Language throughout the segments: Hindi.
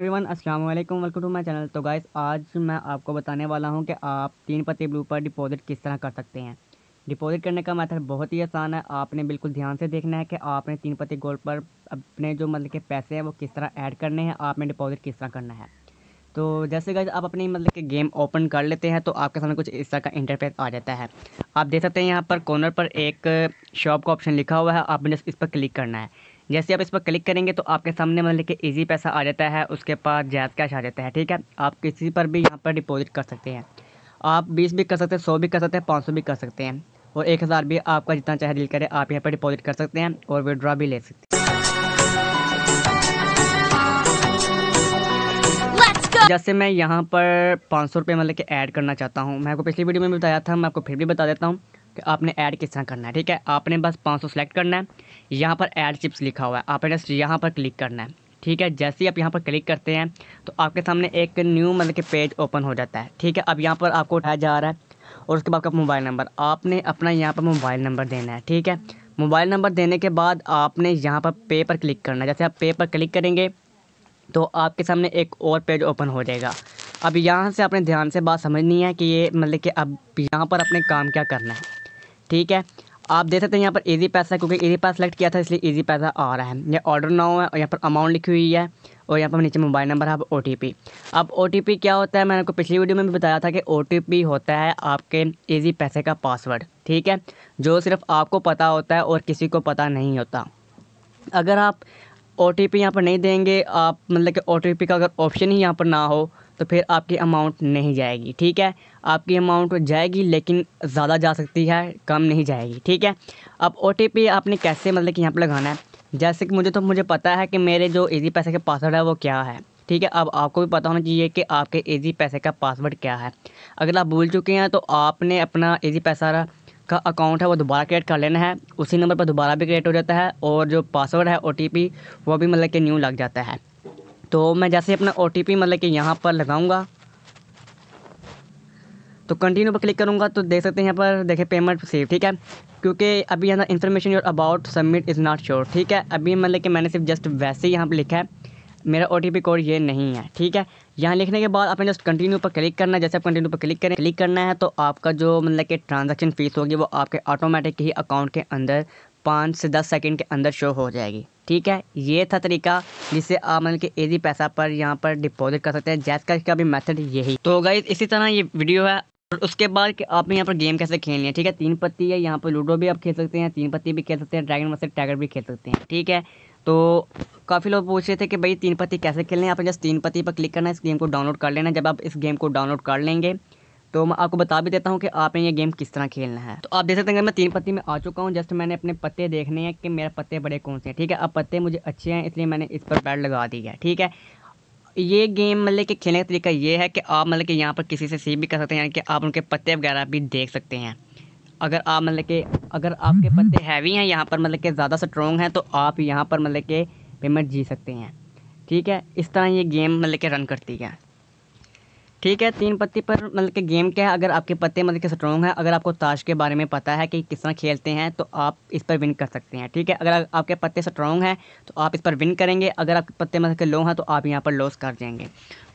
एवरीवन अस्सलाम वालेकुम वेलकम टू माय चैनल तो गाइस आज मैं आपको बताने वाला हूं कि आप तीन पत्ती ब्लू पर डिपॉजिट किस तरह कर सकते हैं डिपॉजिट करने का मेथड बहुत ही आसान है आपने बिल्कुल ध्यान से देखना है कि आपने तीन पत्ती गोल्ड पर अपने जो मतलब के पैसे हैं वो किस तरह ऐड करने हैं आपने डिपॉजिट किस तरह करना है तो जैसे गाइज आप अपनी मतलब कि गेम ओपन कर लेते हैं तो आपके सामने कुछ इस तरह का इंटरफेस आ जाता है आप देख सकते हैं यहाँ पर कॉर्नर पर एक शॉप का ऑप्शन लिखा हुआ है आपने इस पर क्लिक करना है जैसे आप इस पर क्लिक करेंगे तो आपके सामने मतलब कि ईजी पैसा आ जाता है उसके पास जैज़ कैश आ जाता है ठीक है आप किसी पर भी यहाँ पर डिपॉजिट कर सकते हैं आप बीस भी कर सकते हैं सौ भी कर सकते हैं पाँच सौ भी कर सकते हैं और एक हज़ार भी आपका जितना चाहे दिल करे आप यहाँ पर डिपॉजिट कर सकते हैं और विड्रॉ भी ले सकते हैं जैसे मैं यहाँ पर पाँच सौ रुपये मतलब कि ऐड करना चाहता हूँ मैं आपको पिछली वीडियो में भी बताया था मैं आपको फिर भी बता देता हूँ कि आपने ऐड किस तरह करना है ठीक है आपने बस 500 सेलेक्ट करना है यहाँ पर ऐड चिप्स लिखा हुआ है आपने जस्ट यहाँ पर क्लिक करना है ठीक है जैसे ही आप यहाँ पर क्लिक करते हैं तो आपके सामने एक न्यू मतलब कि पेज ओपन हो जाता है ठीक है अब यहाँ पर आपको उठाया जा रहा है और उसके बाद आपका मोबाइल नंबर आपने अपना यहाँ पर मोबाइल नंबर देना है ठीक है मोबाइल नंबर देने के बाद आपने यहाँ पर पे पर क्लिक करना है जैसे आप पे पर क्लिक करेंगे तो आपके सामने एक और पेज ओपन हो जाएगा अब यहाँ से आपने ध्यान से बात समझनी है कि ये मतलब कि अब यहाँ पर अपने काम क्या करना है ठीक है आप देख सकते हैं यहाँ पर इजी पैसा क्योंकि इजी पैसा सेलेक्ट किया था इसलिए इजी पैसा आ रहा है ये ऑर्डर नाउ है और यहाँ पर अमाउंट लिखी हुई है और यहाँ पर नीचे मोबाइल नंबर है अब ओ अब ओ क्या होता है मैंने आपको पिछली वीडियो में भी बताया था कि ओ होता है आपके ईजी पैसे का पासवर्ड ठीक है जो सिर्फ आपको पता होता है और किसी को पता नहीं होता अगर आप ओ टी पी यहाँ पर नहीं देंगे आप मतलब कि ओ टी पी का अगर ऑप्शन ही यहाँ पर ना हो तो फिर आपकी अमाउंट नहीं जाएगी ठीक है आपकी अमाउंट जाएगी लेकिन ज़्यादा जा सकती है कम नहीं जाएगी ठीक है अब ओ आपने कैसे मतलब कि यहाँ पर लगाना है जैसे कि मुझे तो मुझे पता है कि मेरे जो ईजी पैसे का पासवर्ड है वो क्या है ठीक है अब आपको भी पता होना चाहिए कि आपके ईजी पैसे का पासवर्ड क्या है अगर आप भूल चुके हैं तो आपने अपना ईजी पैसा का अकाउंट है वो दोबारा क्रिएट कर लेना है उसी नंबर पर दोबारा भी क्रिएट हो जाता है और जो पासवर्ड है ओ वो भी मतलब कि न्यू लग जाता है तो मैं जैसे अपना ओ मतलब कि यहाँ पर लगाऊँगा तो कंटिन्यू पर क्लिक करूँगा तो देख सकते हैं यहाँ पर देखें पेमेंट सेव ठीक है क्योंकि अभी यहाँ information your about submit is not sure ठीक है अभी मतलब कि मैंने सिर्फ जस्ट वैसे ही यहाँ पर लिखा है मेरा ओ कोड ये नहीं है ठीक है यहाँ लिखने के बाद आपने जस्ट कंटिन्यू पर क्लिक करना है जैसे आप कंटिन्यू पर क्लिक करें क्लिक करना है तो आपका जो मतलब कि ट्रांजेक्शन फ़ीस होगी वो आपके ऑटोमेटिक ही अकाउंट के अंदर पाँच से दस सेकंड के अंदर शो हो जाएगी ठीक है ये था तरीका जिससे आप मतलब कि ईजी पैसा पर यहाँ पर डिपॉजिट कर सकते हैं जैस का भी मेथड यही तो गई इसी तरह ये वीडियो है और उसके बाद कि आपने यहाँ पर गेम कैसे खेलनी है ठीक है तीन पत्ती है यहाँ पर लूडो भी आप खेल सकते हैं तीन पत्ती भी खेल सकते हैं ड्रैगन वर्सेस टाइगर भी खेल सकते हैं ठीक है तो काफ़ी लोग पूछ रहे थे कि भाई तीन पत्ती कैसे खेलने हैं आपने जस्ट तीन पत्ती पर क्लिक करना है इस गेम को डाउनलोड कर लेना जब आप इस गेम को डाउनलोड कर लेंगे तो मैं आपको बता भी देता हूँ कि आपने ये गेम किस तरह खेलना है तो आप देख सकते हैं मैं तीन पत्ती में आ चुका हूँ जस्ट मैंने अपने पत्ते देखने हैं कि मेरे पत्ते बड़े कौन से हैं ठीक है अब पत्ते मुझे अच्छे हैं इसलिए मैंने इस पर बैट लगा दी है ठीक है ये गेम मतलब कि खेलने का तरीका ये है कि आप मतलब कि यहाँ पर किसी से सीख भी कर सकते हैं यानी कि आप उनके पत्ते वगैरह भी देख सकते हैं अगर आप मतलब कि अगर आपके पत्ते हैवी हैं यहाँ पर मतलब कि ज़्यादा स्ट्रॉन्ग हैं तो आप यहाँ पर मतलब कि पेमेंट जी सकते हैं ठीक है इस तरह ये गेम मतलब कि रन करती है ठीक है तीन पत्ती पर मतलब के गेम क्या है अगर आपके पत्ते मतलब के स्ट्रॉन्ग है अगर आपको ताश के बारे में पता है कि किस तरह खेलते हैं तो आप इस पर विन कर सकते हैं ठीक है अगर आपके पत्ते स्ट्रॉन्ग हैं तो आप इस पर विन करेंगे अगर आपके पत्ते मतलब के लो हैं तो आप यहाँ पर लॉस कर जाएंगे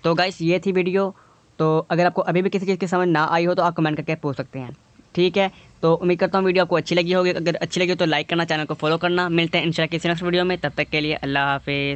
तो गाइस ये थी वीडियो तो अगर आपको अभी भी किसी चीज़ की समझ ना आई हो तो आप कमेंट करके पूछ सकते हैं ठीक है तो उम्मीद करता हूँ वीडियो आपको अच्छी लगी होगी अगर अच्छी लगी हो तो लाइक करना चैनल को फॉलो करना मिलते हैं इंशाल्लाह किसी नेक्स्ट वीडियो में तब तक के लिए अल्लाह हाफिज़